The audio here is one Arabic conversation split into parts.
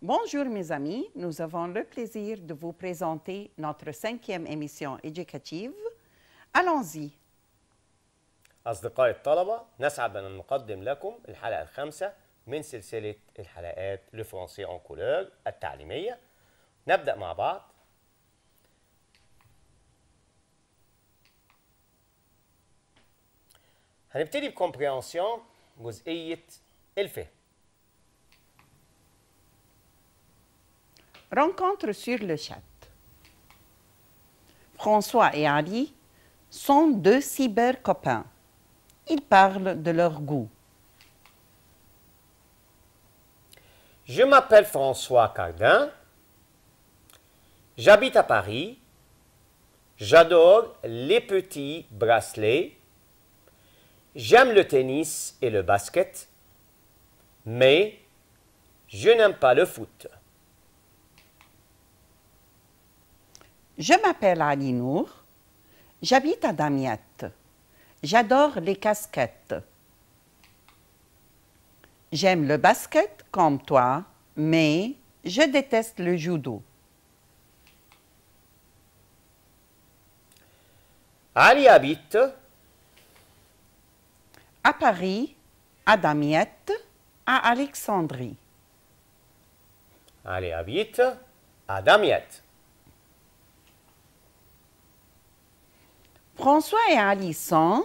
Bonjour mes amis, nous avons le plaisir de vous présenter notre cinquième émission éducative. Allons-y. أصدقائي الطلبة نسعد أن نقدم لكم الحلقة الخامسة من سلسلة الحلقات لفرنسي أون كولور التعليمية نبدأ مع بعض هنبتدي بكومبرينسيون جزئية الفهم Rencontre sur le chat. François et Ali sont deux cyber-copains. Ils parlent de leur goût. Je m'appelle François Cardin. J'habite à Paris. J'adore les petits bracelets. J'aime le tennis et le basket. Mais je n'aime pas le foot. Je m'appelle Alinour. j'habite à Damiette. J'adore les casquettes. J'aime le basket comme toi, mais je déteste le judo. Ali habite à Paris, à Damiette, à Alexandrie. Ali habite à Damiette. François et Ali sont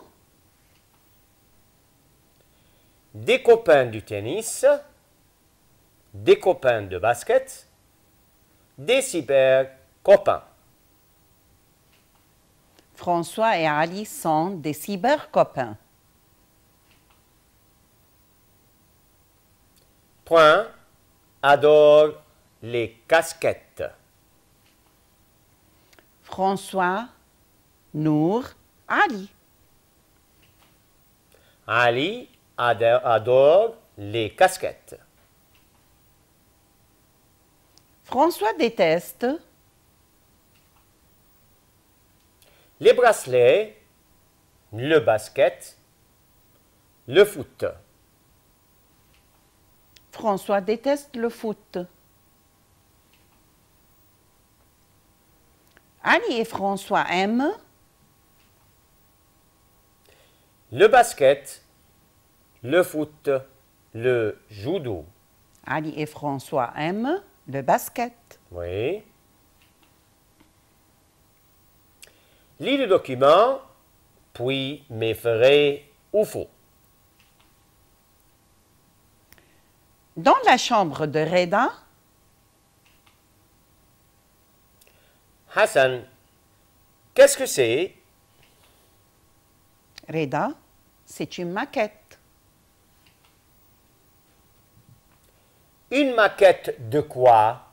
des copains du tennis, des copains de basket, des cyber copains. François et Ali sont des cyber copains. Point adore les casquettes. François Nour Ali. Ali adore les casquettes. François déteste les bracelets, le basket, le foot. François déteste le foot. Ali et François aiment le basket, le foot, le judo. Ali et François aiment le basket. Oui. Lis le document, puis m'effraie ou faux. Dans la chambre de Reda, Hassan, qu'est-ce que c'est Reda c'est une maquette. Une maquette de quoi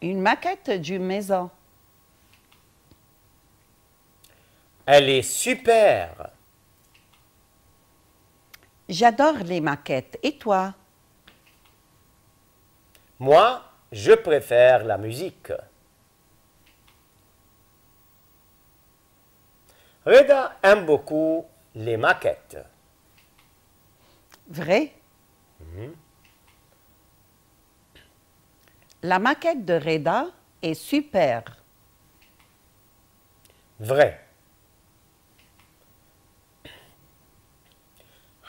Une maquette d'une maison. Elle est super. J'adore les maquettes. Et toi Moi, je préfère la musique. Reda aime beaucoup les maquettes. Vrai? Mhm. La maquette de Reda est super. Vrai.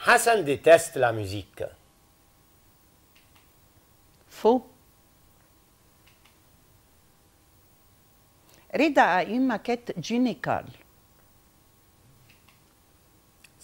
Hassan déteste la musique. Faux. Reda a une maquette d'une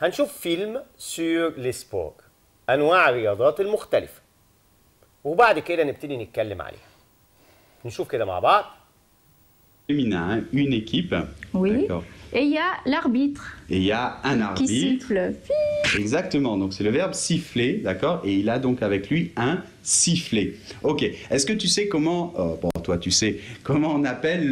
هنشوف فيلم سور لسبور انواع الرياضات المختلفه وبعد كده نبتدي نتكلم عليها نشوف كده مع بعض a hein, une équipe. Oui. Et il y a l'arbitre. Et il y a un arbitre. Qui siffle. Exactement, donc c'est le verbe siffler, d'accord Et il a donc avec lui un sifflet. Ok, est-ce que tu sais comment... Euh, bon, toi, tu sais comment on appelle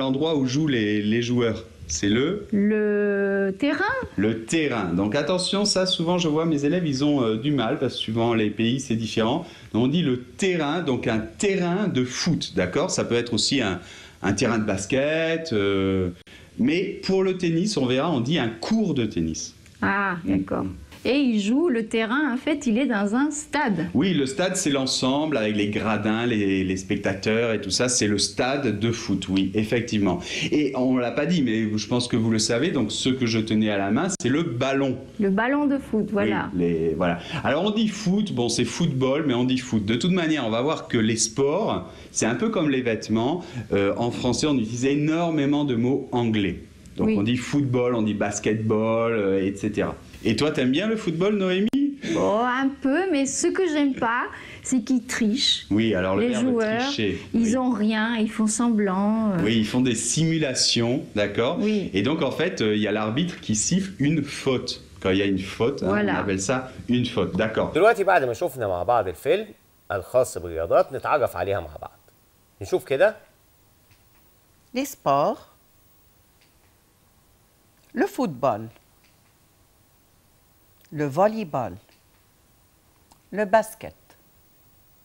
l'endroit où jouent les, les joueurs c'est le Le terrain. Le terrain. Donc attention, ça souvent je vois mes élèves, ils ont euh, du mal parce que souvent les pays c'est différent. on dit le terrain, donc un terrain de foot, d'accord Ça peut être aussi un, terrain de basket. Euh, mais pour le tennis, on verra, on dit un cours de tennis. Ah, d'accord et il joue le terrain. En fait, il est dans un stade. Oui, le stade, c'est l'ensemble avec les gradins, les, spectateurs et tout ça. C'est le stade de foot, oui, effectivement. Et on l'a pas dit, mais je pense que vous le savez. Donc, ce que je tenais à la main, c'est le ballon. Le ballon de foot, voilà. les, voilà. Alors, on dit foot, bon, c'est football, mais on dit foot. De toute manière, on va voir que les sports, c'est un peu comme les vêtements. Euh, en français, on utilise énormément de mots anglais. Donc on dit football, on dit basketball, euh, etc. Et toi, t'aimes bien le football, Noémie Oh, un peu, mais ce que j'aime pas, c'est qu'ils trichent. Oui, alors les joueurs, ils ont rien, ils font semblant. Euh. Oui, ils font des simulations, d'accord. Et donc en fait, euh, il y a l'arbitre qui siffle une faute. Quand il y a une faute, hein, on appelle ça une faute, d'accord. كده. Les sports. Le football. le volleyball le basket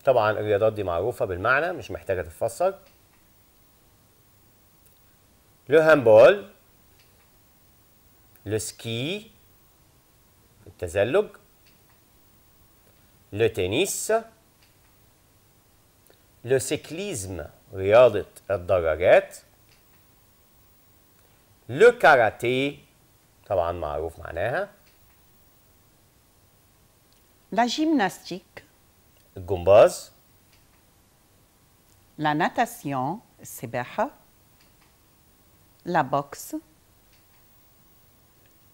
طبعا الرياضات دي معروفه بالمعنى مش محتاجه تفسر le handball le ski التزلج le tennis le cyclisme رياضه الدراجات le karate طبعا معروف معناها La gymnastique. Gumbaz. La natation. Sebeha. La boxe.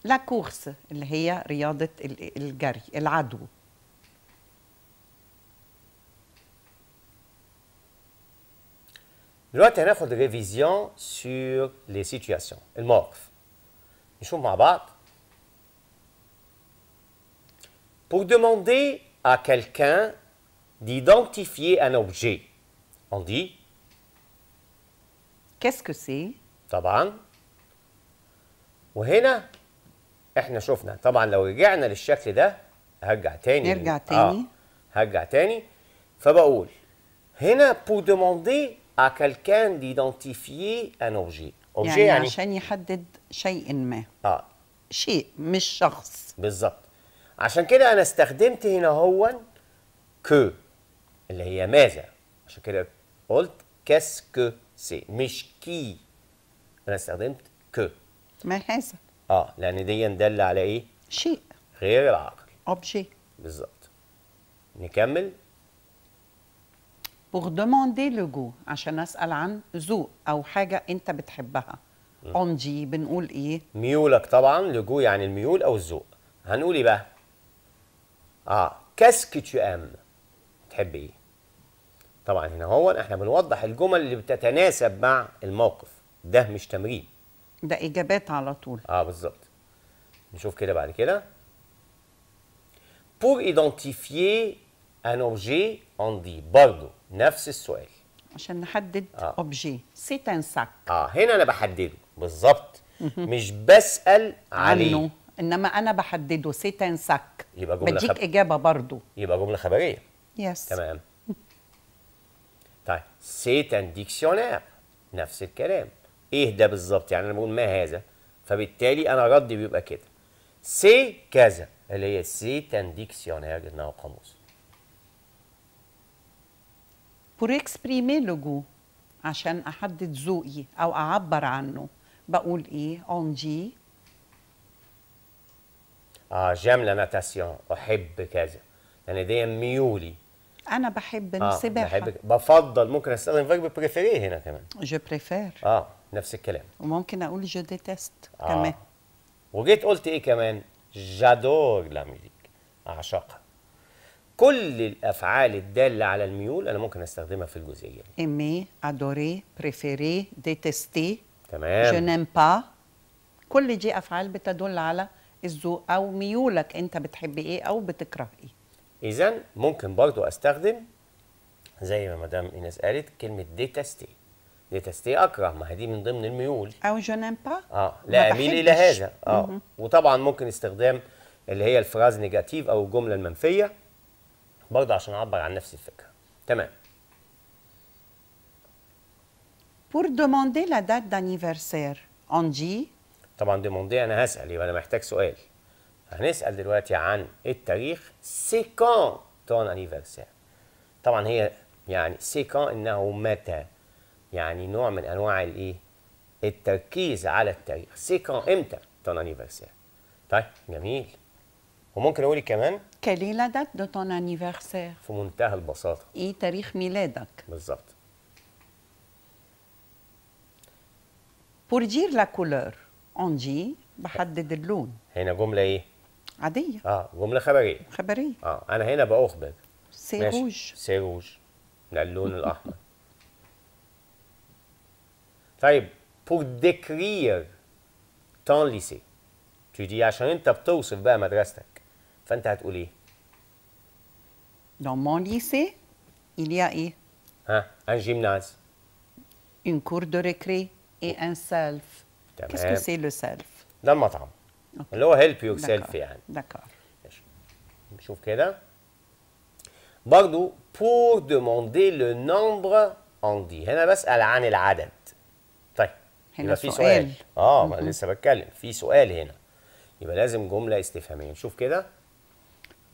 La course. L'héa riadet la gari. El adou. Nous allons faire une révision sur les situations. Le morph. Nous sommes en bas. Pour demander à quelqu'un d'identifier un objet, on dit Qu'est-ce que c'est؟ طبعا وهنا احنا شفنا طبعا لو رجعنا للشكل ده هرجع تاني نرجع آه، تاني آه هرجع تاني فبقول هنا pour demander à quelqu'un d'identifier un objet objet يعني, يعني عشان يحدد شيء ما اه شيء مش شخص بالظبط عشان كده انا استخدمت هنا هو كو اللي هي ماذا عشان كده قلت كاسكو سي مش كي انا استخدمت كو ما هذا اه لان دي دل على ايه شيء غير العقل اوبجي بالظبط نكمل pour demander le goût عشان اسال عن ذوق او حاجه انت بتحبها اونجي بنقول ايه ميولك طبعا لجو يعني الميول او الذوق هنقول ايه بقى اه كاسك tu أم تحب ايه طبعا هنا هو احنا بنوضح الجمل اللي بتتناسب مع الموقف ده مش تمرين ده اجابات على طول اه بالظبط نشوف كده بعد كده pour identifier ان objet on dit برضه نفس السؤال عشان نحدد آه. اوبجي سيت ان ساك اه هنا انا بحدده بالظبط مش بسال عليه عنه انما انا بحدده سي ان ساك يبقى جمله بديك خب... اجابه برضو يبقى جمله خبريه يس تمام طيب سي ان ديكسيونير نفس الكلام ايه ده بالظبط يعني انا بقول ما هذا فبالتالي انا ردي بيبقى كده سي كذا اللي هي سي ان ديكسيونير انها قاموس بور اكسبريمي لو جو عشان احدد ذوقي او اعبر عنه بقول ايه اون جي اه جيم لا ناتاسيون احب كذا يعني دي ميولي انا بحب السباحه آه بحب بفضل ممكن استخدم فيرب بريفيري هنا كمان جو بريفير اه نفس الكلام وممكن اقول جو ديتست آه. كمان وجيت قلت ايه كمان جادور لا ميوزيك اعشقها كل الافعال الداله على الميول انا ممكن استخدمها في الجزئيه دي ايمي ادوري بريفيري ديتستي تمام جو نيم با كل دي افعال بتدل على الذوق او ميولك انت بتحب ايه او بتكره ايه اذا ممكن برضو استخدم زي ما مدام ايناس قالت كلمه ديتاستي ديتاستي اكره ما هي دي من ضمن الميول او جو نيم با اه لا اميل الى هذا اه مم. وطبعا ممكن استخدام اللي هي الفراز نيجاتيف او الجمله المنفيه برضه عشان اعبر عن نفس الفكره تمام Pour demander la date d'anniversaire, on dit طبعا دي انا هسال يبقى انا محتاج سؤال هنسال دلوقتي عن التاريخ سيكون تون انيفرسير طبعا هي يعني سيكون انه متى يعني نوع من انواع الايه التركيز على التاريخ سيكون امتى تون انيفرسير طيب جميل وممكن اقول كمان لا دات دو تون انيفرسير في منتهى البساطه ايه تاريخ ميلادك بالظبط Pour dire la couleur, اون جي بحدد اللون هنا جمله ايه عاديه اه جمله خبريه خبريه اه انا هنا باخبر سيروج سيروج ده اللون الاحمر طيب pour décrire ton lycée tu dis عشان انت بتوصف بقى مدرستك فانت هتقول ايه dans mon lycée il y a ايه ها un gymnase une cour de récré et oh. un self تمام كيسكو سي لو سيلف ده المطعم أوكي. اللي هو هيلب يور سيلف يعني دكار نشوف كده برضو بور دوموندي لو نومبر on هنا بسأل عن العدد طيب هنا في سؤال اه ما لسه بتكلم في سؤال هنا يبقى لازم جملة استفهامية نشوف كده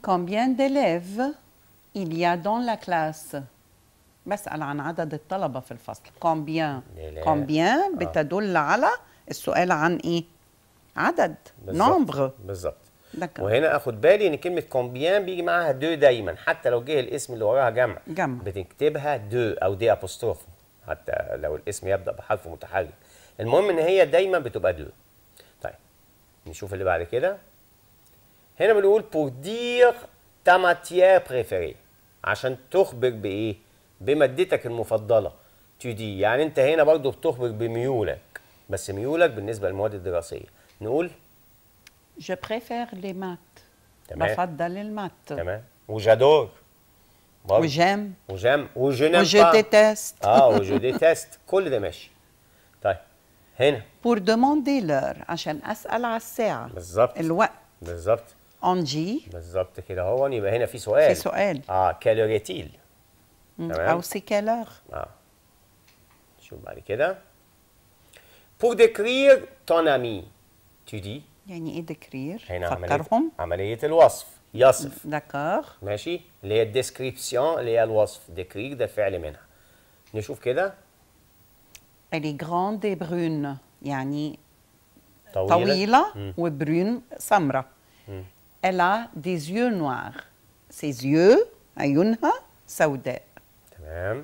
كومبيان ديليف il y a dans la classe بسأل عن عدد الطلبة في الفصل كومبيان آه. كومبيان بتدل على السؤال عن ايه عدد نومبر بالظبط وهنا اخد بالي ان كلمه كومبيان بيجي معاها دو دايما حتى لو جه الاسم اللي وراها جمع جمع بتكتبها دو او دي ابوستروف حتى لو الاسم يبدا بحرف متحرك المهم ان هي دايما بتبقى دو طيب نشوف اللي بعد كده هنا بنقول بور دير تا ماتيير بريفيري عشان تخبر بايه بمادتك المفضله تو دي يعني انت هنا برضو بتخبر بميولك بس ميولك بالنسبه للمواد الدراسيه نقول جو بريفير لي مات تمام بفضل المات تمام وجادور وجام وجام وجنم وجو ديتست اه وجو ديتست كل ده ماشي طيب هنا بور دوموندي لور عشان اسال على الساعه بالظبط الوقت بالظبط اون جي بالظبط كده اهو يبقى هنا في سؤال في سؤال اه كالوريتيل mm. تمام او سي كالور اه شوف بعد كده pour décrire ton ami, tu dis يعني ايه ديكرير؟ هنا فكرهم عملية الوصف يصف دكار ماشي اللي هي الديسكريبسيون اللي هي الوصف ديكرير ده الفعل منها نشوف كده الي جراند برون يعني طويلة, طويلة وبرون سمرة الا دي زيو نوار سي زيو عيونها سوداء تمام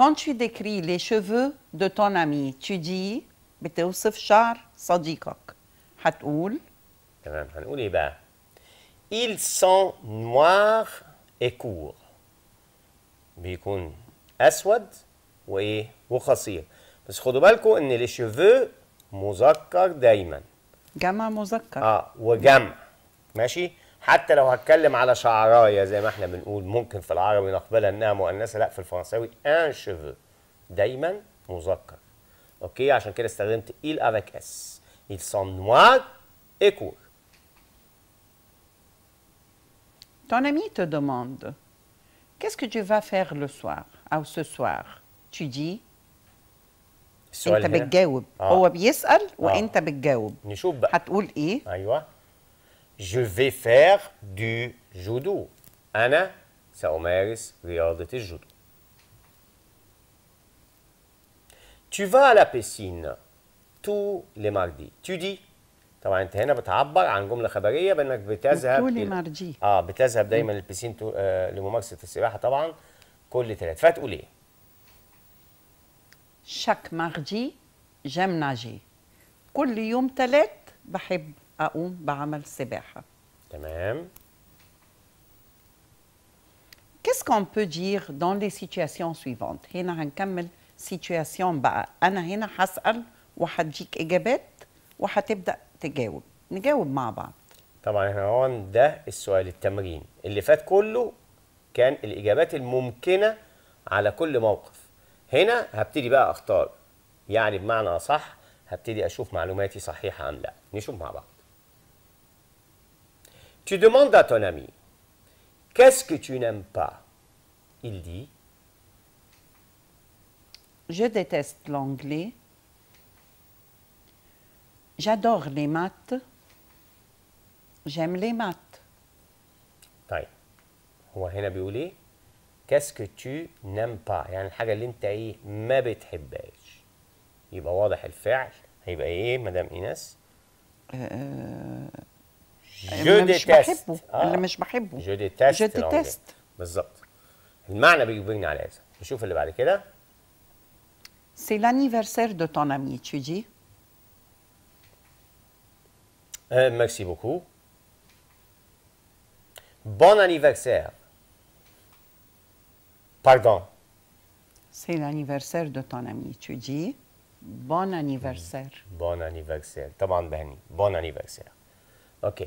quand tu décris les cheveux de ton ami tu dis بتوصف شعر صديقك هتقول تمام هنقول ايه بقى ils sont noirs et courts بيكون اسود وايه وقصير بس خدوا بالكم ان لي شيفو مذكر دايما جمع مذكر اه وجمع ماشي حتى لو هتكلم على شعرايه زي ما احنا بنقول ممكن في العربي نقبلها انها مؤنثه لا في الفرنساوي ان شيفو دايما مذكر اوكي عشان كده استخدمت il افيك اس ils sont noirs et courts Ton ami te demande Qu'est-ce que tu vas faire le soir او ce soir tu dis انت بتجاوب آه. هو بيسال آه. وانت آه. بتجاوب نشوف بقى هتقول ايه ايوه Je vais faire du judo. أنا سأمارس رياضة الجودو. Tu vas à la piscine tous les mardis. Tu dis طبعا انت هنا بتعبر عن جمله خبريه بانك بتذهب كل مارجي اه بتذهب دايما للبسين آه لممارسه السباحه طبعا كل ثلاث فهتقول ايه؟ شاك مارجي جيم ناجي كل يوم ثلاث بحب اقوم بعمل سباحه تمام Qu'est-ce qu'on peut dire dans les situations suivantes؟ هنا هنكمل سيتوياسيون بقى انا هنا هسال وهديك اجابات وهتبدا تجاوب نجاوب مع بعض طبعا احنا هون ده السؤال التمرين اللي فات كله كان الاجابات الممكنه على كل موقف هنا هبتدي بقى اختار يعني بمعنى اصح هبتدي اشوف معلوماتي صحيحه ام لا نشوف مع بعض Tu demandes à ton ami, qu'est-ce que tu n'aimes pas Il dit, je déteste l'anglais, j'adore les maths, j'aime les maths. طيب هو هنا بيقول ايه؟ que tu n'aimes pas? يعني الحاجه اللي انت ايه ما بتحبهاش يبقى واضح الفعل هيبقى ايه مدام ايناس؟ ah. Je déteste. Je déteste. Je déteste. C'est l'anniversaire de ton ami, tu dis euh, Merci beaucoup. Bon anniversaire. Pardon. C'est l'anniversaire de ton ami, tu dis Bon anniversaire. Bon anniversaire. Bon anniversaire. Bon anniversaire. OK.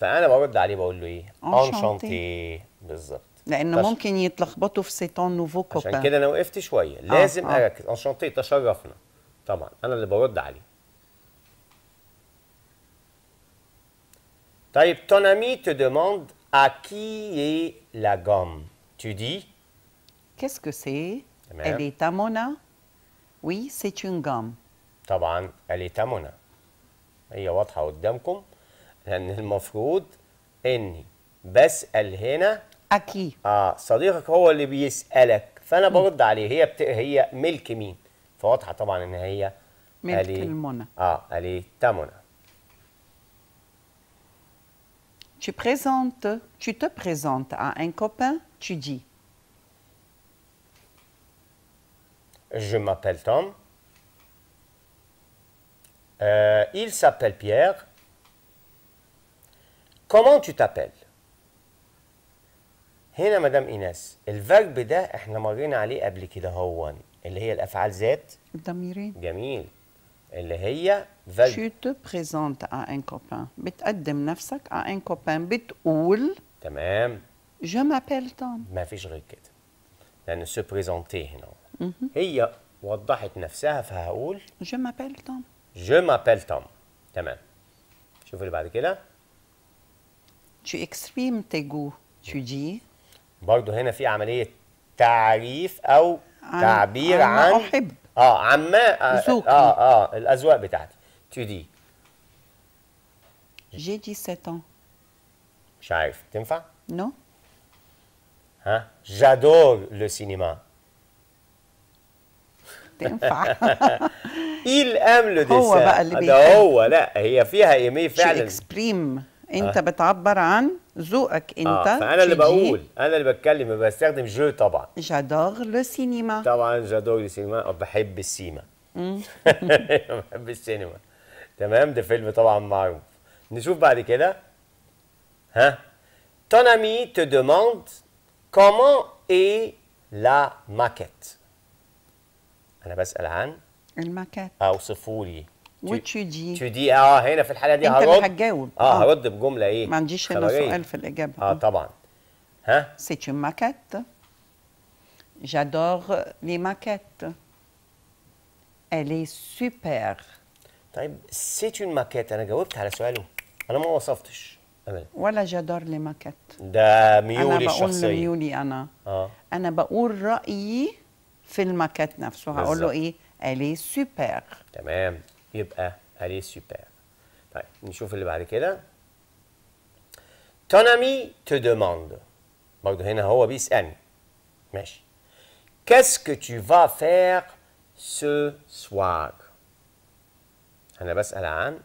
فانا برد عليه بقول له ايه اون آه، آه، شانتي بالظبط لان ممكن يتلخبطوا في سيتون نوفو كوبا عشان كده انا وقفت شويه آه، لازم آه. اركز اون شانتي تشرفنا طبعا انا اللي برد عليه طيب ton ami te demande à qui est la gomme. Tu dis Qu'est-ce que c'est Elle est à Mona Oui, c'est une gomme. طبعا elle est à Mona. هي واضحة قدامكم لان المفروض اني بسال هنا اكيد اه صديقك هو اللي بيسالك فانا برد عليه هي بت... هي ملك مين فواضحه طبعا ان هي ملك ألي... المنى اه الي تامونا Tu présentes, tu te présentes à un copain, tu dis Je m'appelle Tom. Euh, il s'appelle Pierre. Comment tu t'appelles هنا مدام ايناس الفيرب ده احنا مرينا عليه قبل كده هو اللي هي الافعال ذات الضميرين جميل اللي هي فيرب tu te présentes à un copain بتقدم نفسك à un copain بتقول تمام je m'appelle Tom ما فيش غير كده لان سو بريزونتي هنا م -م. هي وضحت نفسها فهقول je m'appelle Tom je m'appelle Tom تمام شوف اللي بعد كده tu اكستريم تيجو goûts, tu برضه هنا في عملية تعريف أو عن تعبير عن, عن أحب اه عما آه, اه اه الأذواق بتاعتي تو دي جي دي ans مش عارف تنفع؟ نو ها جادور لو سينما تنفع إيه aime لو هو بقى اللي بيحب ده هو لا هي فيها ايمي فعلا اكسبريم انت آه. بتعبر عن ذوقك آه، انت آه. فانا اللي بقول انا اللي بتكلم بستخدم جو طبعا جادور لو سينما طبعا جادور لو سينما بحب السيما بحب السينما تمام ده فيلم طبعا معروف نشوف بعد كده ها تون امي تو دوموند كومون اي لا ماكيت أنا بسأل عن الماكيت أوصفوا لي تشو دي اه هنا في الحاله دي انت هرد انت هتجاوب آه،, اه هرد بجمله ايه ما عنديش هنا سؤال في الاجابه اه طبعا ها سيت اون ماكيت جادور لي ماكيت الي سوبر طيب سيت اون ماكيت انا جاوبت على سؤاله انا ما وصفتش ابدا ولا جادور لي ماكات ده ميولي أنا بقول الشخصيه ميولي انا اه انا بقول رايي في الماكات نفسه هقول له ايه الي سوبر تمام يبقى أري سوبر طيب نشوف اللي بعد كده تونامي تو دوموند برضه هنا هو بيسألني ماشي كاسك تو فا فير سو سواغ أنا بسأل عن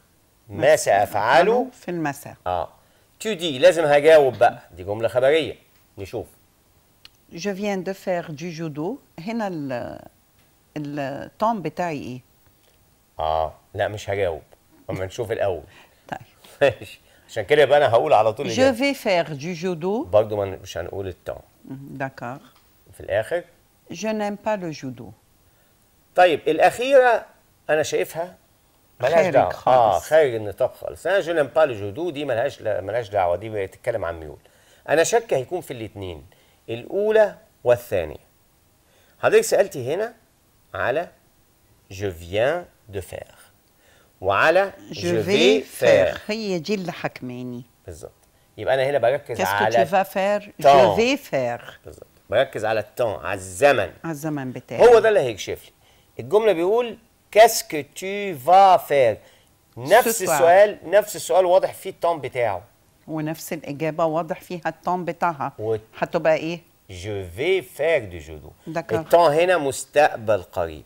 ما سأفعله في المساء اه تو دي لازم هجاوب بقى دي جملة خبرية نشوف Je viens de faire du judo هنا التون بتاعي ايه؟ اه لا مش هجاوب اما نشوف الاول طيب ماشي عشان كده يبقى انا هقول على طول جو في فيغ دو جودو برضه مش هنقول التون داكار في الاخر جو نيم با لو جودو طيب الاخيره انا شايفها ملهاش دعوه اه خارج النطاق خالص انا جو نيم با لو جودو دي ملهاش ملهاش دعوه دي بتتكلم عن ميول انا شك هيكون في الاثنين الاولى والثانيه حضرتك سالتي هنا على je viens de faire وعلى je, je vais faire هي دي اللي حكماني بالظبط يبقى انا هنا بركز على tu vas faire je vais faire بالظبط بركز على التون على الزمن على الزمن بتاعي هو ده اللي هيكشف لي الجمله بيقول كاسك تو فا فير نفس السؤال نفس السؤال واضح فيه التون بتاعه ونفس الاجابه واضح فيها التون بتاعها هتبقى ايه؟ جو في فير دي جودو التون هنا مستقبل قريب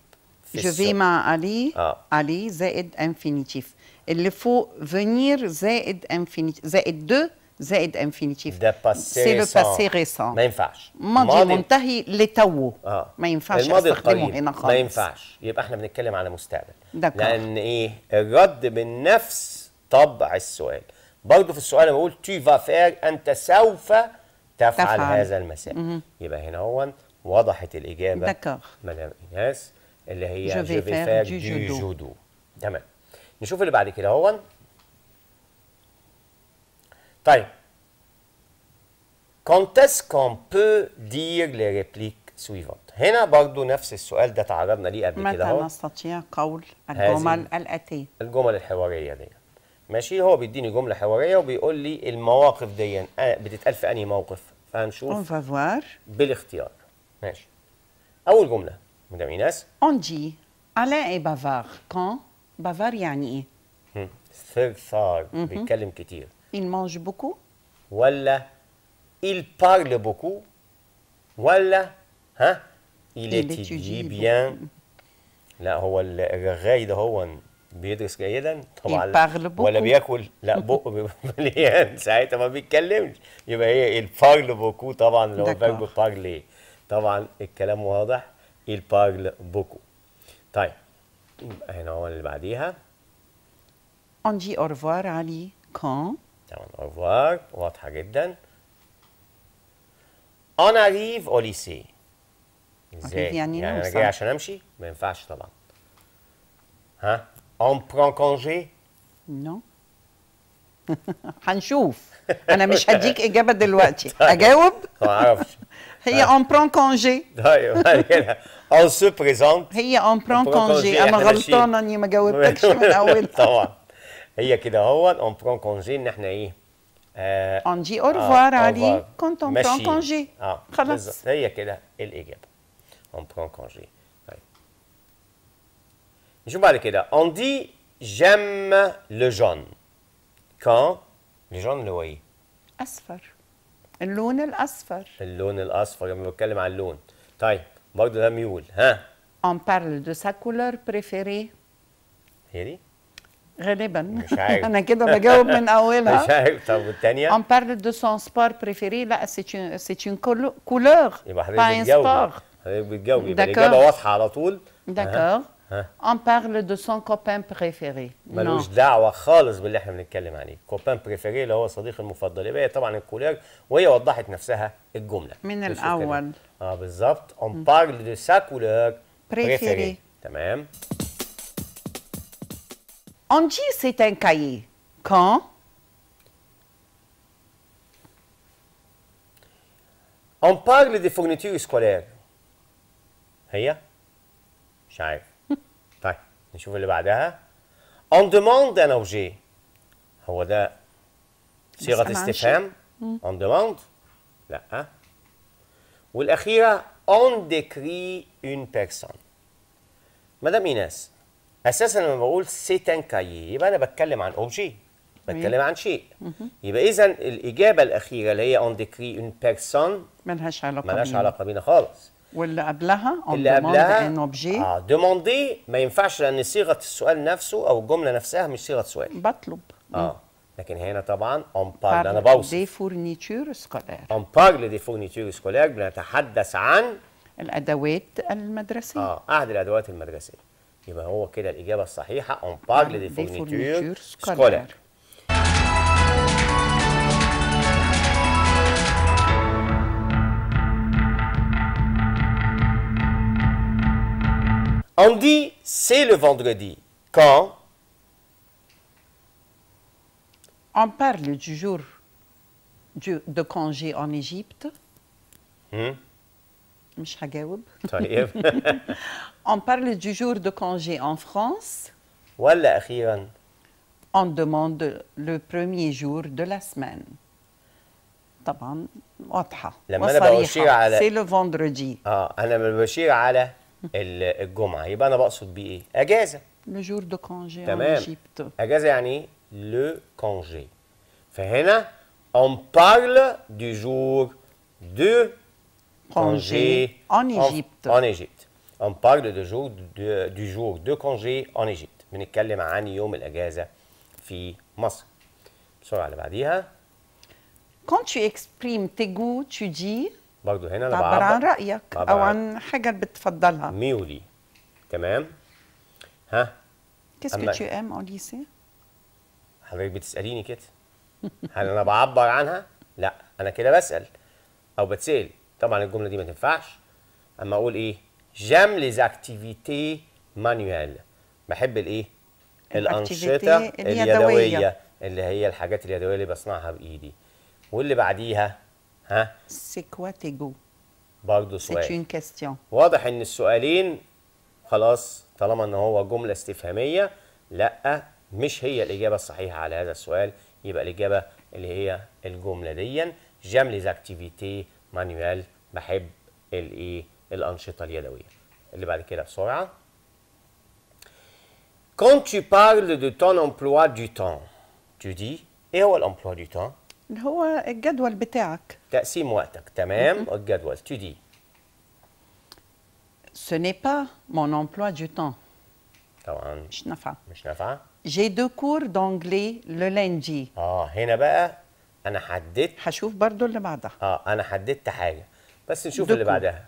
جو في مع الي آه. الي زائد انفينيتيف اللي فوق فينير زائد انفينيتيف زائد دو زائد انفينيتيف ده باسي سي لو باسي ريسون ما ينفعش ماضي منتهي لتوه آه. ما ينفعش الماضي القريب هنا خالص ما ينفعش يبقى احنا بنتكلم على مستقبل دكار. لان ايه الرد من نفس طبع السؤال برضه في السؤال بقول تي فا فير انت سوف تفعل, تفعل. هذا المساء يبقى هنا هو وضحت الاجابه دكار. مدام ايناس اللي هي جو جو فير دي جودو. تمام نشوف اللي بعد كده اهون طيب Quand est-ce qu'on peut dire les هنا برضو نفس السؤال ده تعرضنا ليه قبل كده متى نستطيع قول الجمل الآتية؟ الجمل الحوارية دي ماشي هو بيديني جملة حوارية وبيقول لي المواقف دي يعني بتتقال في أنهي موقف؟ فهنشوف بالاختيار ماشي أول جملة مدام ايناس اون جي اي بافار كون بافار يعني ايه؟ ثرثار بيتكلم كتير il mange beaucoup ولا il parle beaucoup ولا ها il étudie bien لا هو الرغاي ده هو بيدرس جيدا طبعا ولا بياكل لا بقه بيبقى مليان ساعتها ما بيتكلمش يبقى هي parle بوكو طبعا اللي هو فيرب طبعا الكلام واضح il بوكو طيب هنا هو اللي بعديها On dit au علي كون. تمام أورفوار واضحة جدا On أريف au lycée ازاي؟ يعني, يعني انا جاي عشان امشي؟ ما ينفعش طبعا ها؟ أون prend كونجي؟ نو هنشوف انا مش هديك اجابه دلوقتي طيب. اجاوب ما اعرفش هي اون برون كونجي ايوه اون سو بريزونت هي اون برون كونجي انا غلطانه اني ما جاوبتكش من اول طبعا هي كده هو اون برون كونجي ان احنا ايه اون دي او ريفوار علي كنت اون برون كونجي خلاص هي كده الاجابه اون برون كونجي نشوف بعد كده اون دي جيم لو جون كان لو جون اللي هو ايه؟ اصفر اللون الاصفر اللون الاصفر لما بتكلم عن اللون طيب برضه ده ميول ها اون بارل دو سا كولور بريفيري هي دي غالبا مش عارف انا كده بجاوب من اولها مش عارف طب والثانيه اون بارل دو سون سبور بريفيري لا سي c'est كولور يبقى حضرتك بتجاوب حضرتك بتجاوب يبقى الاجابه واضحه على طول داكور اون بارل دو سون كوبان بريفيري ملوش دعوه خالص باللي احنا بنتكلم عليه كوبان بريفيري اللي هو صديق المفضل يبقى طبعا الكولير وهي وضحت نفسها الجمله من الاول اه بالظبط اون بارل دو سا كولور بريفيري تمام اون dit سي un كاي كون اون بارل دي فورنيتور سكولير هي مش عارف نشوف اللي بعدها اون ديموند انا وجي هو ده صيغه استفهام اون ديموند لا والاخيره اون ديكري اون بيرسون مدام ايناس اساسا لما بقول سيتان كايي يبقى انا بتكلم عن اوبجي بتكلم عن شيء يبقى اذا الاجابه الاخيره اللي هي اون ديكري اون بيرسون ملهاش علاقه ملهاش علاقه بينا خالص واللي قبلها اللي قبلها ان اوبجي اه دوموندي ما ينفعش لان صيغه السؤال نفسه او الجمله نفسها مش صيغه سؤال بطلب اه لكن هنا طبعا اون بارل انا بوصف دي فورنيتور سكولير اون بارل دي فورنيتور سكولير بنتحدث عن الادوات المدرسيه اه احد الادوات المدرسيه يبقى هو كده الاجابه الصحيحه اون بارل دي فورنيتور سكولير On dit c'est le vendredi. Quand On parle du jour de congé en Égypte. Hmm? On parle du jour de congé en France. On demande le premier jour de la semaine. C'est le vendredi. Ah, الجمعه يبقى انا بقصد بيه ايه اجازه لو جور دو كونجي تمام اجازه يعني ايه لو كونجي فهنا اون بارل دو جور دو كونجي ان ايجيبت ان ايجيبت اون بارل دو جور دو جور دو كونجي ان ايجيبت بنتكلم عن يوم الأجازة في مصر. بسرعة اللي بعديها. Quand tu exprimes tes goûts, tu dis برضو هنا انا بعبر عن رايك او عن حاجه بتفضلها ميولي تمام ها كيسكو ام que tu حضرتك بتساليني كده هل انا بعبر عنها لا انا كده بسال او بتسال طبعا الجمله دي ما تنفعش اما اقول ايه جام لي زاكتيفيتي مانويل بحب الايه الانشطه اليدويه اللي هي الحاجات اليدويه اللي بصنعها بايدي واللي بعديها ها سي كوا tes برضه سؤال سي une واضح ان السؤالين خلاص طالما ان هو جمله استفهاميه لا مش هي الاجابه الصحيحه على هذا السؤال يبقى الاجابه اللي هي الجمله دي جام لي زاكتيفيتي مانيوال بحب الايه الانشطه اليدويه اللي بعد كده بسرعه Quand tu parles de ton emploi du temps, tu dis, et où l'emploi du temps اللي هو الجدول بتاعك تقسيم وقتك تمام الجدول تو دي سو ني با مون امبلوا دو تان طبعا مش نافعه مش نافعه جي دو كور دونجلي لو lundi اه هنا بقى انا حددت هشوف برضو اللي بعدها اه انا حددت حاجه بس نشوف اللي بعدها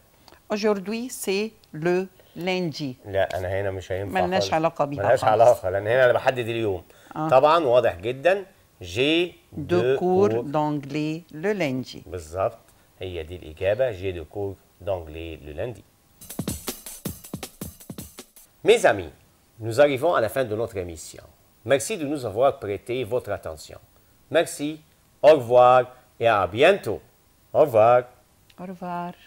aujourd'hui سي لو lundi لا انا هنا مش هينفع ملناش علاقه بيها ملناش علاقه لان هنا انا بحدد اليوم آه. طبعا واضح جدا J'ai deux cours d'anglais le lundi. j'ai deux Mes amis, nous arrivons à la fin de notre émission. Merci de nous avoir prêté votre attention. Merci, au revoir et à bientôt. Au revoir. Au revoir.